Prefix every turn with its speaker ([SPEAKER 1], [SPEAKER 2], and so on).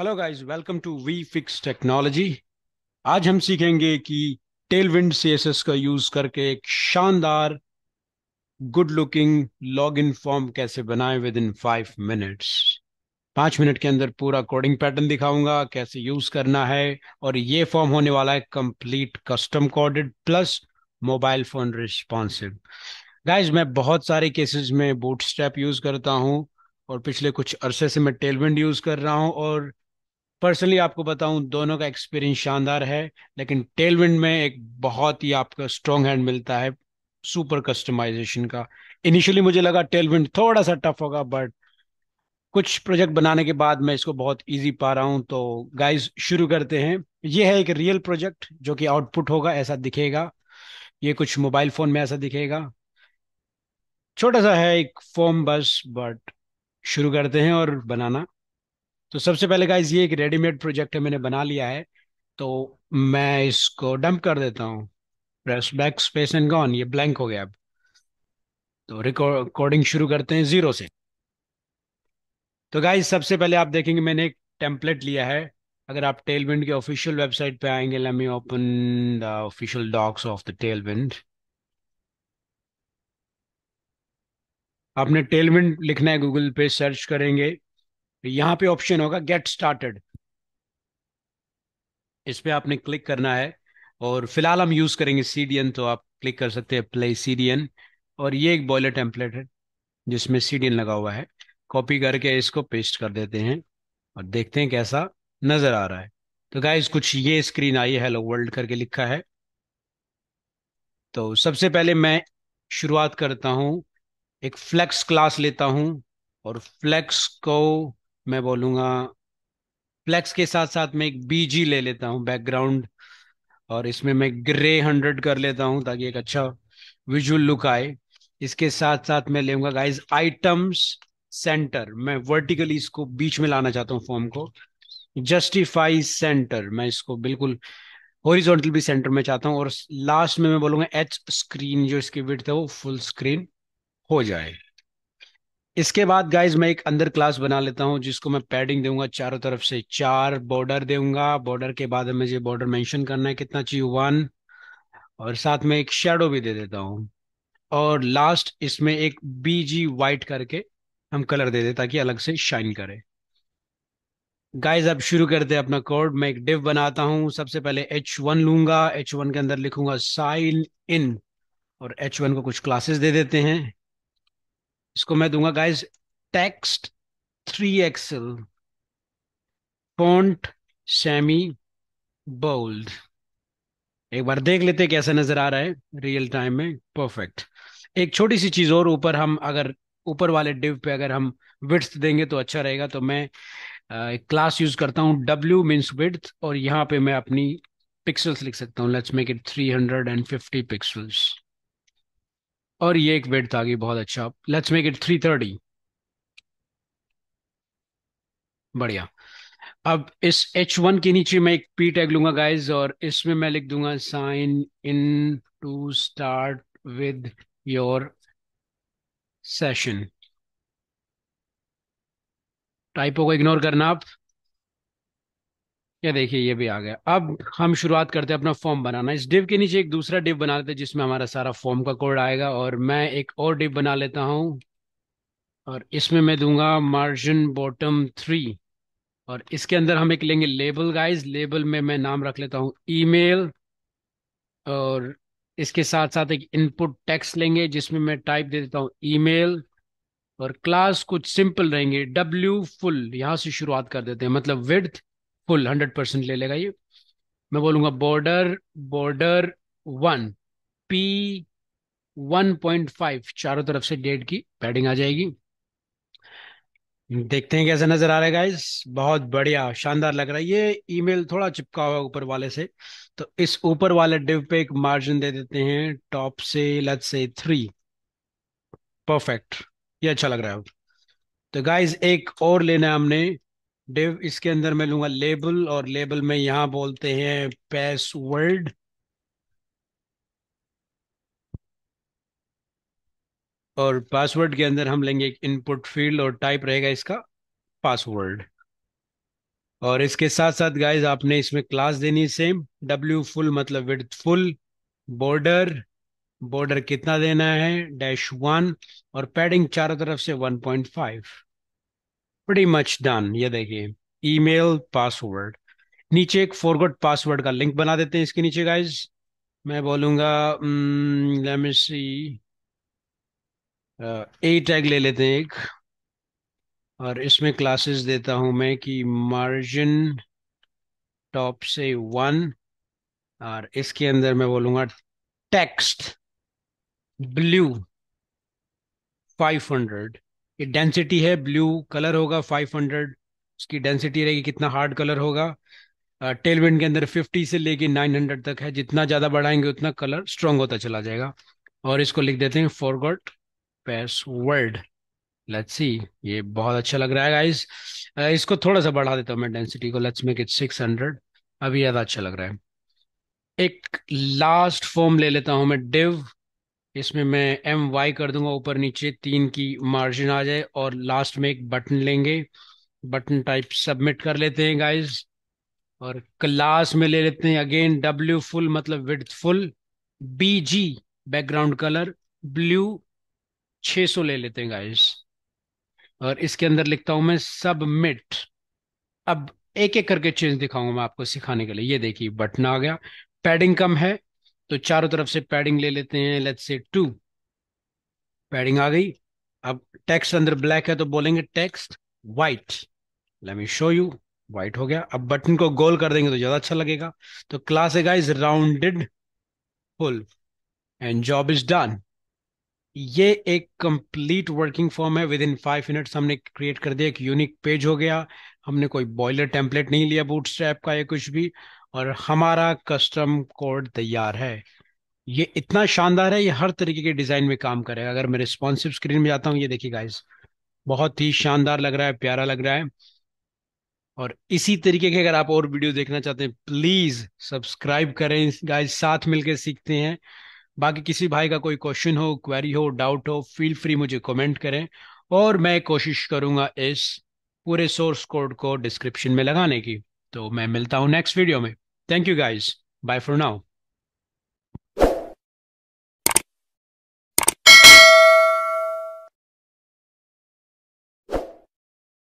[SPEAKER 1] hello guys welcome to we fix technology आज हम सीखेंगे कि टेलविंड सीएसएस का यूज करके एक शानदार good looking log in form कैसे बनाए विद इन फाइव मिनट्स पांच मिनट के अंदर पूरा कोडिंग पैटर्न दिखाऊंगा कैसे यूज करना है और ये फॉर्म होने वाला है complete custom coded plus mobile phone responsive guys मैं बहुत सारे केसेस में बूट स्टेप यूज करता हूँ और पिछले कुछ अरसे से मैं टेलविंड यूज कर रहा हूँ और पर्सनली आपको बताऊं दोनों का एक्सपीरियंस शानदार है लेकिन टेलविंड में एक बहुत ही आपका स्ट्रॉन्ग हैंड मिलता है सुपर कस्टमाइजेशन का इनिशियली मुझे लगा टेलविंड थोड़ा सा टफ होगा बट कुछ प्रोजेक्ट बनाने के बाद मैं इसको बहुत इजी पा रहा हूं तो गाइस शुरू करते हैं ये है एक रियल प्रोजेक्ट जो कि आउटपुट होगा ऐसा दिखेगा ये कुछ मोबाइल फोन में ऐसा दिखेगा छोटा सा है एक फॉर्म बस बट शुरू करते हैं और बनाना तो सबसे पहले गाइज ये एक रेडीमेड प्रोजेक्ट है मैंने बना लिया है तो मैं इसको डंप कर देता हूँ press back space and gone ये ब्लैंक हो गया अब तो रिकॉर्डिंग शुरू करते हैं जीरो से तो गाइज सबसे पहले आप देखेंगे मैंने एक टेम्पलेट लिया है अगर आप टेलविंड के ऑफिशियल वेबसाइट पे आएंगे let me open the official docs of the Tailwind आपने टेलविंड लिखना है गूगल पे सर्च करेंगे यहां पे ऑप्शन होगा गेट स्टार्टेड इस पे आपने क्लिक करना है और फिलहाल हम यूज करेंगे सीडीएन तो आप क्लिक कर सकते हैं प्ले सीडीएन और ये एक बॉयलर टेम्पलेट है जिसमें सीडीएन लगा हुआ है कॉपी करके इसको पेस्ट कर देते हैं और देखते हैं कैसा नजर आ रहा है तो गाइज कुछ ये स्क्रीन आई है हेलो वर्ल्ड करके लिखा है तो सबसे पहले मैं शुरुआत करता हूं एक फ्लेक्स क्लास लेता हूं और फ्लेक्स को मैं बोलूंगा फ्लैक्स के साथ साथ मैं एक बीजी ले लेता हूँ बैकग्राउंड और इसमें मैं ग्रे हंड्रेड कर लेता हूँ ताकि एक अच्छा विजुअल लुक आए इसके साथ साथ मैं लेगा गाइज आइटम्स सेंटर मैं वर्टिकली इसको बीच में लाना चाहता हूँ फॉर्म को जस्टिफाई सेंटर मैं इसको बिल्कुल हॉरिजॉन्टल भी सेंटर में चाहता हूँ और लास्ट में मैं बोलूंगा एच स्क्रीन जो इसकी विड्थ है वो फुल स्क्रीन हो जाए इसके बाद गाइज मैं एक अंदर क्लास बना लेता हूँ जिसको मैं पैडिंग दूंगा चारों तरफ से चार बॉर्डर दूंगा बॉर्डर के बाद मुझे बॉर्डर मेंशन करना है कितना चाहिए वन और साथ में एक शेडो भी दे देता हूँ और लास्ट इसमें एक बीजी वाइट करके हम कलर दे दे ताकि अलग से शाइन करे गाइज अब शुरू करते हैं अपना कोड मैं एक डिव बनाता हूँ सबसे पहले एच वन लूंगा एच वन के अंदर लिखूंगा साइन इन और एच वन को कुछ क्लासेस दे देते हैं इसको मैं दूंगा guys text three XL font semi bold एक बार देख लेते कैसा नजर आ रहा है रियल टाइम में परफेक्ट एक छोटी सी चीज और ऊपर हम अगर ऊपर वाले डिव पे अगर हम विड्थ देंगे तो अच्छा रहेगा तो मैं एक क्लास यूज करता हूँ डब्ल्यू मीन्स विड्थ और यहाँ पे मैं अपनी पिक्सल्स लिख सकता हूँ लेट्स मेक इट 350 पिक्सल्स और ये एक बेड था कि बहुत अच्छा let's make it three thirty बढ़िया अब इस एच वन के नीचे मैं एक P टैग लूंगा गाइज और इसमें मैं लिख दूंगा sign in to start with your session typo को इग्नोर करना आप ये देखिए ये भी आ गया अब हम शुरुआत करते हैं अपना फॉर्म बनाना इस डिव के नीचे एक दूसरा डिव बना लेते हैं जिसमें हमारा सारा फॉर्म का कोड आएगा और मैं एक और डिव बना लेता हूं और इसमें मैं दूंगा मार्जिन बॉटम थ्री और इसके अंदर हम एक लेंगे लेबल गाइस लेबल में मैं नाम रख लेता हूँ ईमेल और इसके साथ साथ एक इनपुट टेक्स लेंगे जिसमें मैं टाइप दे देता हूँ ई और क्लास कुछ सिंपल रहेंगे डब्ल्यू फुल यहाँ से शुरुआत कर देते हैं मतलब विड्थ फुल हंड्रेड परसेंट ले लेगा ये मैं बोलूंगा border border one P one point five चारों तरफ से डेढ़ की पैडिंग आ जाएगी देखते हैं कैसे नजर आ रहा है इस बहुत बढ़िया शानदार लग रहा है ये ईमेल थोड़ा चिपका हुआ ऊपर वाले से तो इस ऊपर वाले डिव पे एक मार्जिन दे देते हैं टॉप से लत से थ्री परफेक्ट ये अच्छा लग रहा है तो गाइस एक और लेना है हमने डेव इसके अंदर मैं लूंगा लेबल और लेबल में यहां बोलते हैं पैसवर्ड और पासवर्ड के अंदर हम लेंगे एक इनपुट फील्ड और टाइप रहेगा इसका पासवर्ड और इसके साथ साथ गाइज आपने इसमें क्लास देनी सेम डब्ल्यू फुल मतलब विथ फुल बॉर्डर बॉर्डर कितना देना है डैश वन और पैडिंग चारों तरफ से one point five pretty much done ये देखिए ईमेल पासवर्ड नीचे एक फॉरवर्ड पासवर्ड का लिंक बना देते हैं इसके नीचे गाइज मैं बोलूंगा लेट मी सी ए टैग ले लेते हैं एक और इसमें क्लासेस देता हूं मैं कि मार्जिन टॉप से वन और इसके अंदर मैं बोलूंगा टेक्स्ट ब्लू 500 ये डेंसिटी है ब्लू कलर होगा 500 उसकी डेंसिटी रहेगी कितना हार्ड कलर होगा टेल के अंदर 50 से लेके 900 तक है जितना ज़्यादा बढ़ाएंगे उतना कलर स्ट्रॉन्ग होता चला जाएगा और इसको लिख देते हैं फॉरगॉट पासवर्ड लेट्स सी ये बहुत अच्छा लग रहा है गाइस इसको थोड़ा सा बढ़ा देता हूँ मैं डेंसिटी को लेट्स मेक इट 600 अभी ज़्यादा अच्छा लग रहा है एक लास्ट फॉर्म ले लेता हूँ मैं डिव इसमें मैं एम वाई कर दूंगा ऊपर नीचे तीन की मार्जिन आ जाए और लास्ट में एक बटन लेंगे बटन टाइप सबमिट कर लेते हैं गाइज और क्लास में ले लेते हैं अगेन डब्ल्यू फुल मतलब with full B G background colour blue 600 ले लेते हैं गाइस और इसके अंदर लिखता हूं मैं सबमिट अब एक एक करके चेंज दिखाऊंगा मैं आपको सिखाने के लिए ये देखिए बटन आ गया पैडिंग कम है तो चारों तरफ से पैडिंग ले लेते हैं लेट्स से टू पैडिंग आ गई अब टेक्स्ट अंदर ब्लैक है तो बोलेंगे text white let me show you white हो गया अब बटन को गोल कर देंगे तो ज्यादा अच्छा लगेगा तो क्लास है guys rounded full and job is done ये एक कंप्लीट वर्किंग फॉर्म है विद इन फाइव मिनट्स हमने क्रिएट कर दिया एक यूनिक पेज हो गया हमने कोई बॉयलर टेम्पलेट नहीं लिया बूट का या कुछ भी और हमारा कस्टम कोड तैयार है ये इतना शानदार है ये हर तरीके के डिजाइन में काम करेगा अगर मैं रिस्पॉन्सिव स्क्रीन में जाता हूँ ये देखिए गाइस बहुत ही शानदार लग रहा है प्यारा लग रहा है और इसी तरीके के अगर आप और वीडियो देखना चाहते हैं प्लीज सब्सक्राइब करें गाइस साथ मिलकर सीखते हैं बाकी किसी भाई का कोई क्वेश्चन हो क्वेरी हो डाउट हो फील फ्री मुझे कमेंट करें और मैं कोशिश करूंगा इस पूरे सोर्स कोड को डिस्क्रिप्शन में लगाने की तो मैं मिलता हूं नेक्स्ट वीडियो में thank you guys bye for now